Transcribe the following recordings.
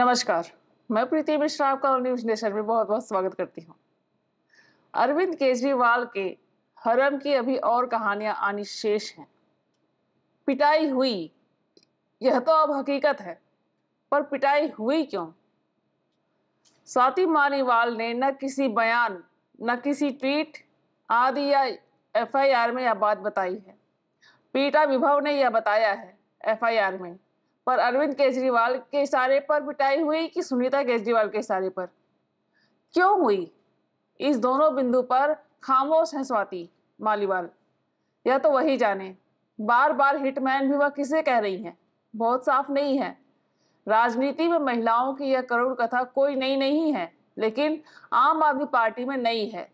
नमस्कार मैं प्रीति मिश्रा आपका न्यूज नेशन में बहुत बहुत स्वागत करती हूँ अरविंद केजरीवाल के हरम की अभी और कहानियां आनी शेष हैं पिटाई हुई यह तो अब हकीकत है पर पिटाई हुई क्यों स्वाति मानीवाल ने न किसी बयान न किसी ट्वीट आदि या एफआईआर में यह बात बताई है पीटा विभव ने यह बताया है एफआईआर में पर अरविंद केजरीवाल के इशारे पर पिटाई हुई कि सुनीता केजरीवाल के इशारे पर क्यों हुई इस दोनों बिंदु पर खामोश हैं स्वाति मालीवाल यह तो वही जाने बार बार हिटमैन भी वह किसे कह रही हैं बहुत साफ नहीं है राजनीति में महिलाओं की यह करुण कथा कोई नई नहीं है लेकिन आम आदमी पार्टी में नई है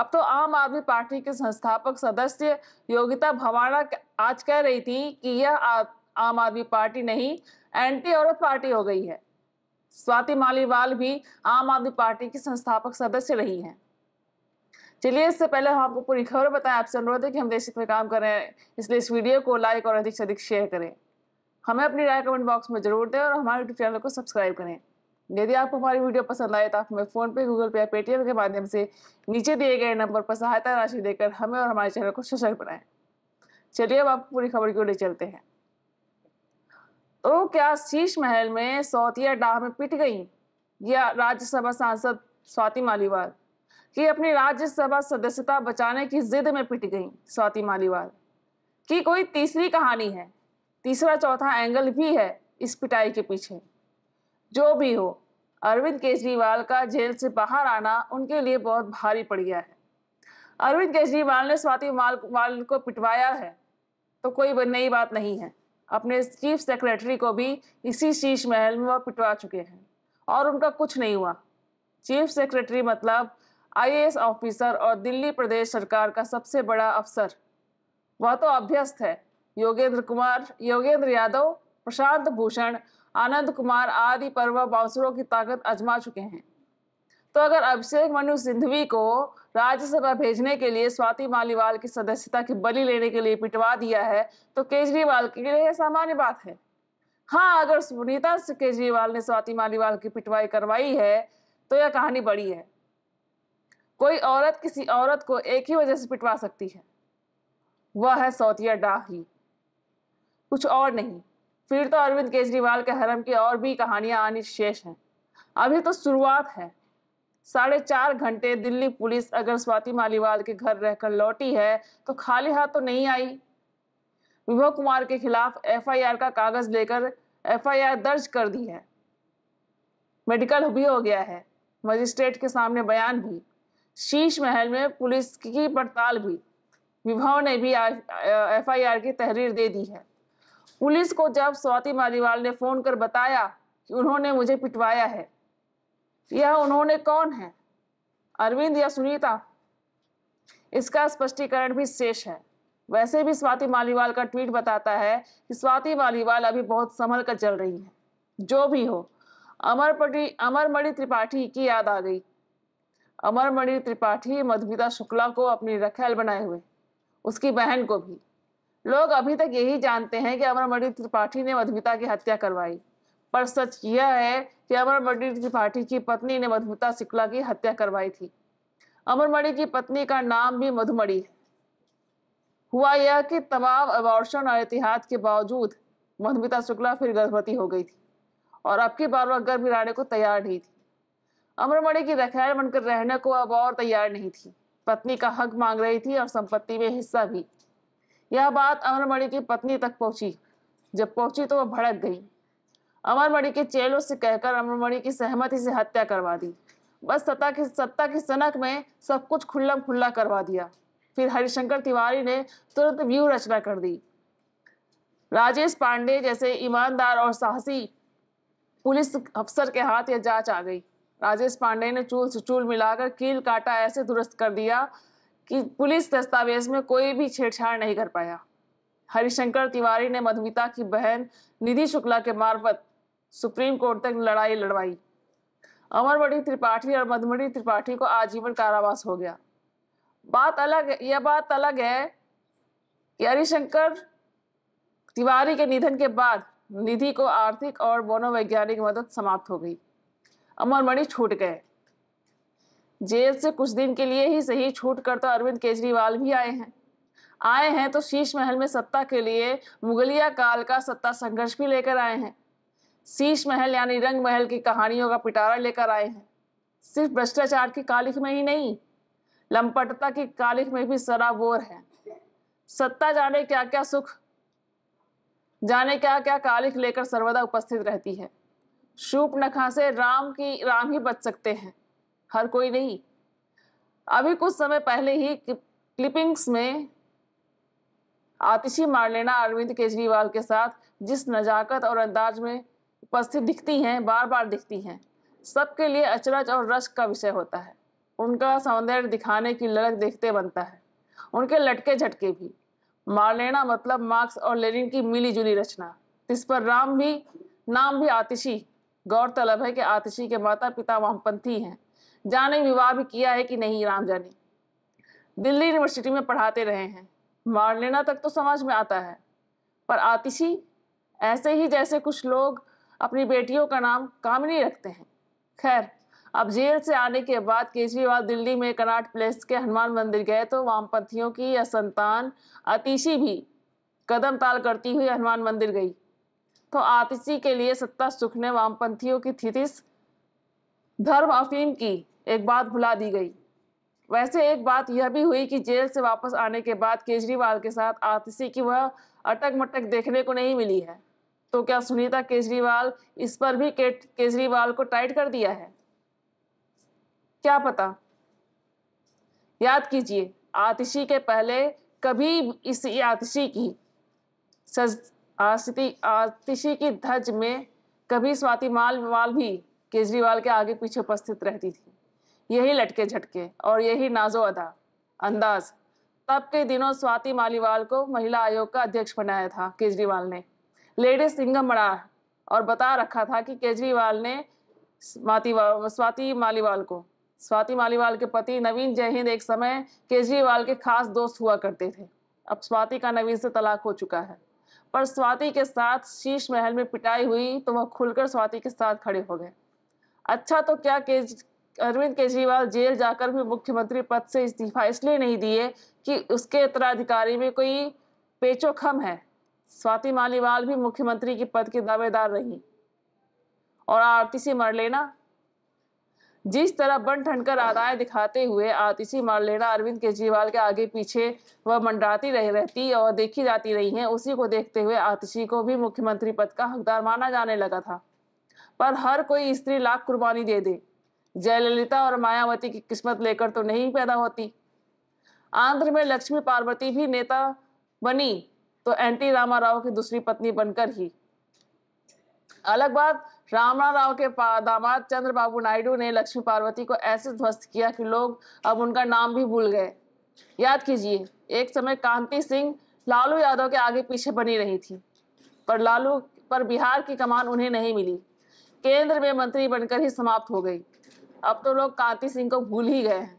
अब तो आम आदमी पार्टी के संस्थापक सदस्य योगिता भवाना आज कह रही थी कि यह आम आदमी पार्टी नहीं एंटी औरत पार्टी हो गई है स्वाति मालीवाल भी आम आदमी पार्टी की संस्थापक सदस्य रही हैं चलिए इससे पहले हम आपको पूरी खबर बताएं आपसे अनुरोध है कि हम देश में काम कर रहे हैं इसलिए इस वीडियो को लाइक और अधिक से अधिक शेयर करें हमें अपनी राय कमेंट बॉक्स में जरूर दें और हमारे यूट्यूब चैनल को सब्सक्राइब करें यदि आपको हमारी वीडियो पसंद आए तो आप हमें फ़ोनपे गूगल पे या पेटीएम के माध्यम से नीचे दिए गए नंबर पर सहायता राशि देकर हमें और हमारे चैनल को सशक्त बनाएं चलिए अब आप पूरी खबर क्यों ले चलते हैं ओ तो क्या शीश महल में सौतिया डाह में पिट गई या राज्यसभा सांसद स्वाति मालीवाल कि अपनी राज्यसभा सदस्यता बचाने की जिद में पिट गईं स्वाति मालीवाल की कोई तीसरी कहानी है तीसरा चौथा एंगल भी है इस पिटाई के पीछे जो भी हो अरविंद केजरीवाल का जेल से बाहर आना उनके लिए बहुत भारी पड़ गया है अरविंद केजरीवाल ने स्वाति माल को पिटवाया है तो कोई नई बात नहीं है अपने चीफ सेक्रेटरी को भी इसी शीश महल में वह पिटवा चुके हैं और उनका कुछ नहीं हुआ चीफ सेक्रेटरी मतलब आईएएस ऑफिसर और दिल्ली प्रदेश सरकार का सबसे बड़ा अफसर वह तो अभ्यस्त है योगेंद्र कुमार योगेंद्र यादव प्रशांत भूषण आनंद कुमार आदि पर वह बाउंसरों की ताकत आजमा चुके हैं तो अगर अभिषेक मनु सिंधवी को राज्यसभा भेजने के लिए स्वाति मालीवाल की सदस्यता की बलि लेने के लिए पिटवा दिया है तो केजरीवाल के लिए यह सामान्य बात है हाँ अगर सुनीता केजरीवाल ने स्वाति मालीवाल की पिटवाई करवाई है तो यह कहानी बड़ी है कोई औरत किसी औरत को एक ही वजह से पिटवा सकती है वह है सौतिया डाही कुछ और नहीं फिर तो अरविंद केजरीवाल के हरम की और भी कहानियां आनी शेष हैं अभी तो शुरुआत है साढ़े चार घंटे दिल्ली पुलिस अगर स्वाति मालीवाल के घर रहकर लौटी है तो खाली हाथ तो नहीं आई विभव कुमार के खिलाफ एफआईआर का कागज लेकर एफआईआर दर्ज कर दी है मेडिकल भी हो गया है मजिस्ट्रेट के सामने बयान भी शीश महल में पुलिस की पड़ताल भी विभव ने भी एफआईआर की तहरीर दे दी है पुलिस को जब स्वाति मालीवाल ने फोन कर बताया कि उन्होंने मुझे पिटवाया है यह उन्होंने कौन है अरविंद या सुनीता इसका स्पष्टीकरण भी शेष है वैसे भी स्वाति मालीवाल का ट्वीट बताता है कि स्वाति मालीवाल अभी बहुत संभल कर चल रही है जो भी हो अमरपटी अमरमणि त्रिपाठी की याद आ गई अमरमणि त्रिपाठी मधुमिता शुक्ला को अपनी रखेल बनाए हुए उसकी बहन को भी लोग अभी तक यही जानते हैं कि अमरमणि त्रिपाठी ने मधुमिता की हत्या करवाई पर सच यह है कि अमरमणि त्रिपाठी की पत्नी ने मधुमता शुक्ला की हत्या करवाई थी अमरमणि की पत्नी का नाम भी मधुमणि हुआ यह कि तमाम अबॉर्शन और एहतियात के बावजूद मधुमिता शुक्ला फिर गर्भवती हो गई थी और अब की बार वह गर्भ गिराने को तैयार नहीं थी अमरमणि की रखैल बनकर रहने को अब और तैयार नहीं थी पत्नी का हक मांग रही थी और संपत्ति में हिस्सा भी यह बात अमरमणि की पत्नी तक पहुंची जब पहुंची तो वह भड़क गई अमरमणि के चेलों से कहकर अमरमणि की सहमति से हत्या करवा दी बस सत्ता की सत्ता की सनक में सब कुछ खुल्ला खुल्ला करवा दिया फिर हरिशंकर तिवारी ने तुरंत व्यू रचना कर दी राजेश पांडे जैसे ईमानदार और साहसी पुलिस अफसर के हाथ यह जांच आ गई राजेश पांडे ने चूल से चूल मिलाकर कील काटा ऐसे दुरुस्त कर दिया कि पुलिस दस्तावेज में कोई भी छेड़छाड़ नहीं कर पाया हरिशंकर तिवारी ने मधुमिता की बहन निधि शुक्ला के मार्फत सुप्रीम कोर्ट तक लड़ाई लड़वाई अमरमणी त्रिपाठी और मधुमणि त्रिपाठी को आजीवन कारावास हो गया बात अलग यह बात अलग है कि हरिशंकर तिवारी के निधन के बाद निधि को आर्थिक और मनोवैज्ञानिक मदद समाप्त हो गई अमरमणि छूट गए जेल से कुछ दिन के लिए ही सही छूट कर तो अरविंद केजरीवाल भी आए हैं आए हैं तो शीश महल में सत्ता के लिए मुगलिया काल का सत्ता संघर्ष भी लेकर आए हैं शीश महल यानी रंग महल की कहानियों का पिटारा लेकर आए हैं सिर्फ भ्रष्टाचार की कालिख में ही नहीं लंपटता की कालिख में भी सराबोर है सत्ता जाने क्या क्या सुख जाने क्या क्या कालिख लेकर सर्वदा उपस्थित रहती है शूप नखा से राम की राम ही बच सकते हैं हर कोई नहीं अभी कुछ समय पहले ही क्लिपिंग्स में आतिशी मार लेना अरविंद केजरीवाल के साथ जिस नजाकत और अंदाज में उपस्थित दिखती हैं बार बार दिखती हैं सबके लिए अचरज और रश का विषय होता है उनका सौंदर्य दिखाने की ललक देखते बनता है उनके लटके झटके भी मारलेना मतलब मार्क्स और लेनिन की मिली जुली रचना इस पर राम भी नाम भी आतिशी गौरतलब है कि आतिशी के माता पिता वामपंथी हैं जाने विवाह भी किया है कि नहीं राम जाने दिल्ली यूनिवर्सिटी में पढ़ाते रहे हैं मार लेना तक तो समझ में आता है पर आतिशी ऐसे ही जैसे कुछ लोग अपनी बेटियों का नाम कामिनी रखते हैं खैर अब जेल से आने के बाद केजरीवाल दिल्ली में कनाट प्लेस के हनुमान मंदिर गए तो वामपंथियों की असंतान अतिशी आतिशी भी कदम ताल करती हुई हनुमान मंदिर गई तो आतिशी के लिए सत्ता सुख ने वामपंथियों की थितिस धर्म अफीम की एक बात भुला दी गई वैसे एक बात यह भी हुई कि जेल से वापस आने के बाद केजरीवाल के साथ आतिशी की वह अटक मटक देखने को नहीं मिली है तो क्या सुनीता केजरीवाल इस पर भी केजरीवाल को टाइट कर दिया है क्या पता याद कीजिए आतिशी के पहले कभी इस आतिशी की सज आस्ति आतिशी की धज में कभी स्वाति माल माल भी केजरीवाल के आगे पीछे उपस्थित रहती थी यही लटके झटके और यही नाजो अदा अंदाज तब के दिनों स्वाति मालीवाल को महिला आयोग का अध्यक्ष बनाया था केजरीवाल ने लेडी सिंगम बड़ा और बता रखा था कि केजरीवाल ने स्वाति स्वाति मालीवाल को स्वाति मालीवाल के पति नवीन जयहिंद एक समय केजरीवाल के खास दोस्त हुआ करते थे अब स्वाति का नवीन से तलाक हो चुका है पर स्वाति के साथ शीश महल में पिटाई हुई तो वह खुलकर स्वाति के साथ खड़े हो गए अच्छा तो क्या केज अरविंद केजरीवाल जेल जाकर भी मुख्यमंत्री पद से इस्तीफा इसलिए नहीं दिए कि उसके उत्तराधिकारी में कोई पेचोखम है स्वाति मालीवाल भी मुख्यमंत्री के पद के दावेदार रही और आरती सी मरलेना जिस तरह बन ठनकर आदाय दिखाते हुए आतिशी मरलेना अरविंद केजरीवाल के आगे पीछे वह मंडराती रह रहती और देखी जाती रही हैं उसी को देखते हुए आतिशी को भी मुख्यमंत्री पद का हकदार माना जाने लगा था पर हर कोई स्त्री लाख कुर्बानी दे दे जयललिता और मायावती की किस्मत लेकर तो नहीं पैदा होती आंध्र में लक्ष्मी पार्वती भी नेता बनी तो एंटी रामा राव की दूसरी पत्नी बनकर ही अलग बात रामा राव के दामाद चंद्र बाबू नायडू ने लक्ष्मी पार्वती को ऐसे ध्वस्त किया कि लोग अब उनका नाम भी भूल गए याद कीजिए एक समय कांति सिंह लालू यादव के आगे पीछे बनी रही थी पर लालू पर बिहार की कमान उन्हें नहीं मिली केंद्र में मंत्री बनकर ही समाप्त हो गई अब तो लोग कांति सिंह को भूल ही गए हैं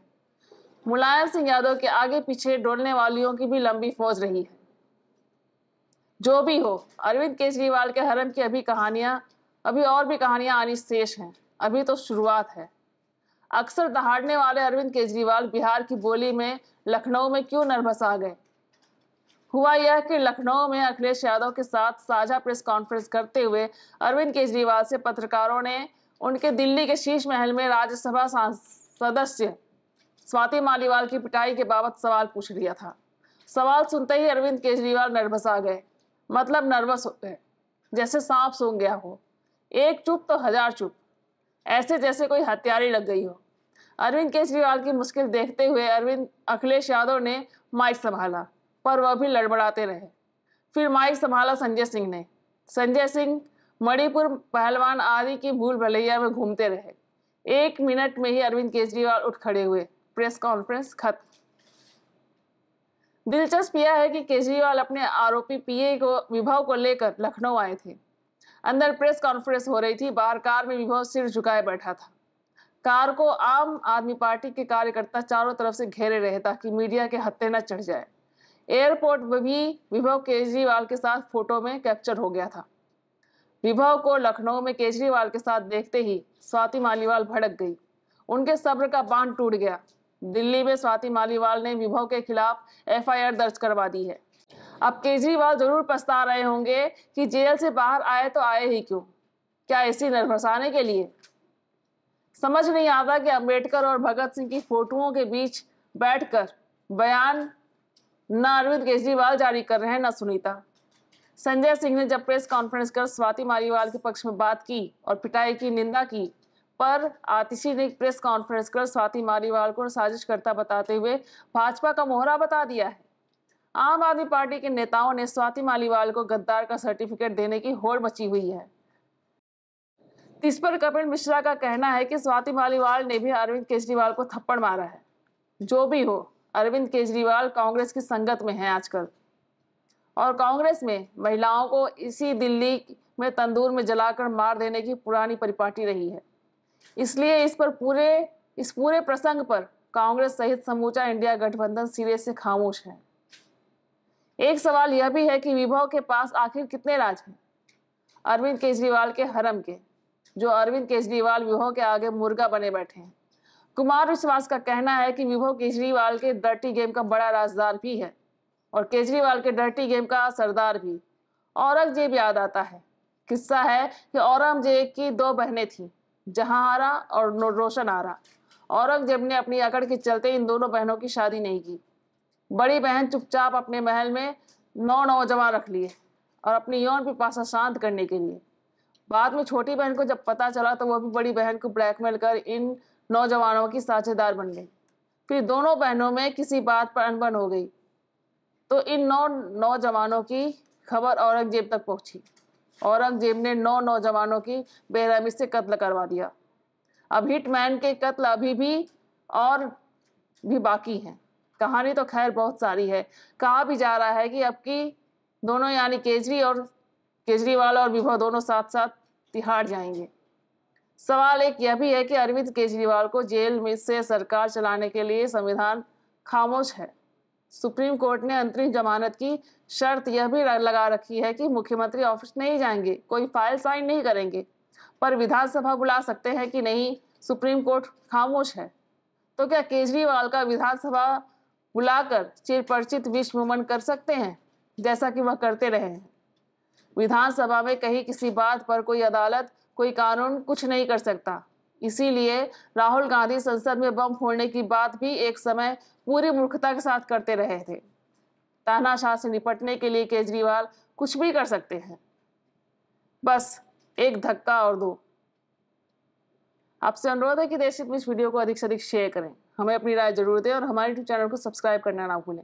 मुलायम सिंह यादव के आगे पीछे डोलने वालियों की भी लंबी फौज रही है जो भी हो अरविंद केजरीवाल के हरम की अभी कहानियाँ अभी और भी कहानियाँ आनी शेष हैं अभी तो शुरुआत है अक्सर दहाड़ने वाले अरविंद केजरीवाल बिहार की बोली में लखनऊ में क्यों नर्वस आ गए हुआ यह कि लखनऊ में अखिलेश यादव के साथ साझा प्रेस कॉन्फ्रेंस करते हुए अरविंद केजरीवाल से पत्रकारों ने उनके दिल्ली के शीश महल में राज्यसभा सदस्य स्वाति मालीवाल की पिटाई के बाबत सवाल पूछ लिया था सवाल सुनते ही अरविंद केजरीवाल नर्वस आ गए मतलब नर्वस होते हैं जैसे सांप सूंघ गया हो एक चुप तो हजार चुप ऐसे जैसे कोई हत्यारी लग गई हो अरविंद केजरीवाल की मुश्किल देखते हुए अरविंद अखिलेश यादव ने माइक संभाला पर वह भी लड़बड़ाते रहे फिर माइक संभाला संजय सिंह ने संजय सिंह मणिपुर पहलवान आदि की भूल भलैया में घूमते रहे एक मिनट में ही अरविंद केजरीवाल उठ खड़े हुए प्रेस कॉन्फ्रेंस खत्म दिलचस्प यह है कि केजरीवाल अपने आरोपी पीए को विभव को लेकर लखनऊ आए थे अंदर प्रेस कॉन्फ्रेंस हो रही थी बाहर कार में विभव सिर झुकाए बैठा था कार को आम आदमी पार्टी के कार्यकर्ता चारों तरफ से घेरे रहे ताकि मीडिया के हत्ते न चढ़ जाए एयरपोर्ट में भी विभव केजरीवाल के साथ फोटो में कैप्चर हो गया था विभव को लखनऊ में केजरीवाल के साथ देखते ही स्वाति मालीवाल भड़क गई उनके सब्र का बांध टूट गया दिल्ली में स्वाति मालीवाल ने विभव के खिलाफ एफआईआर दर्ज करवा दी है अब केजरीवाल जरूर पछता रहे होंगे कि जेल से बाहर आए तो आए ही क्यों क्या इसी नरफसाने के लिए समझ नहीं आता कि अंबेडकर और भगत सिंह की फोटुओं के बीच बैठकर बयान न अरविंद केजरीवाल जारी कर रहे हैं न सुनीता संजय सिंह ने जब प्रेस कॉन्फ्रेंस कर स्वाति मालीवाल के पक्ष में बात की और पिटाई की निंदा की पर आतिशी ने प्रेस कॉन्फ्रेंस कर स्वाति मालीवाल को साजिशकर्ता बताते हुए भाजपा का मोहरा बता दिया है आम आदमी पार्टी के नेताओं ने स्वाति मालीवाल को गद्दार का सर्टिफिकेट देने की होड़ मची हुई है इस पर कपिल मिश्रा का कहना है कि स्वाति मालीवाल ने भी अरविंद केजरीवाल को थप्पड़ मारा है जो भी हो अरविंद केजरीवाल कांग्रेस की संगत में है आजकल और कांग्रेस में महिलाओं को इसी दिल्ली में तंदूर में जलाकर मार देने की पुरानी परिपाटी रही है इसलिए इस पर पूरे इस पूरे प्रसंग पर कांग्रेस सहित समूचा इंडिया गठबंधन सिरे से खामोश है एक सवाल यह भी है कि विभव के पास आखिर कितने राज हैं अरविंद केजरीवाल के हरम के जो अरविंद केजरीवाल विभव के आगे मुर्गा बने बैठे हैं कुमार विश्वास का कहना है कि विभव केजरीवाल के डर्टी गेम का बड़ा राजदार भी है और केजरीवाल के डर्टी गेम का सरदार भी औरंगजेब याद आता है किस्सा है कि औरंगजेब की दो बहनें थीं जहां आरा और रोशन आरा औरंगजेब ने अपनी अकड़ के चलते इन दोनों बहनों की शादी नहीं की बड़ी बहन चुपचाप अपने महल में नौ नौजवान रख लिए और अपनी यौन पिपाशा शांत करने के लिए बाद में छोटी बहन को जब पता चला तो वह भी बड़ी बहन को ब्लैकमेल कर इन नौजवानों की साझेदार बन गई फिर दोनों बहनों में किसी बात पर अनबन हो गई तो इन नौ नौजवानों की खबर औरंगजेब तक पहुंची औरंगजेब ने नौ नौजवानों की बेरहमी से कत्ल करवा दिया अब हिटमैन के कत्ल अभी भी और भी बाकी हैं कहानी तो खैर बहुत सारी है कहा भी जा रहा है कि अब की दोनों यानी केजरी और केजरीवाल और विभव दोनों साथ साथ तिहाड़ जाएंगे सवाल एक यह भी है कि अरविंद केजरीवाल को जेल में से सरकार चलाने के लिए संविधान खामोश है सुप्रीम कोर्ट ने अंतरिम जमानत की शर्त यह भी लगा रखी है कि मुख्यमंत्री ऑफिस नहीं जाएंगे कोई फाइल साइन नहीं करेंगे पर विधानसभा बुला सकते हैं कि नहीं सुप्रीम कोर्ट खामोश है तो क्या केजरीवाल का विधानसभा बुलाकर चिरपरिचित विश्व कर सकते हैं जैसा कि वह करते रहे हैं विधानसभा में कहीं किसी बात पर कोई अदालत कोई कानून कुछ नहीं कर सकता इसीलिए राहुल गांधी संसद में बम फोड़ने की बात भी एक समय पूरी मूर्खता के साथ करते रहे थे तानाशाह से निपटने के लिए केजरीवाल कुछ भी कर सकते हैं बस एक धक्का और दो आपसे अनुरोध है कि देश में इस वीडियो को अधिक से अधिक शेयर करें हमें अपनी राय जरूर दें और हमारे यूट्यूब चैनल को सब्सक्राइब करना ना भूलें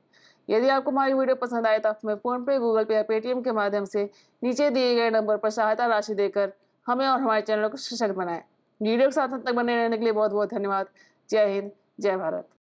यदि आपको हमारी वीडियो पसंद आए तो आप हमें फ़ोनपे गूगल पे या पेटीएम के माध्यम से नीचे दिए गए नंबर पर सहायता राशि देकर हमें और हमारे चैनल को सशक्त बनाएं वीडियो के साथ तक बने रहने के लिए बहुत बहुत धन्यवाद जय हिंद जय भारत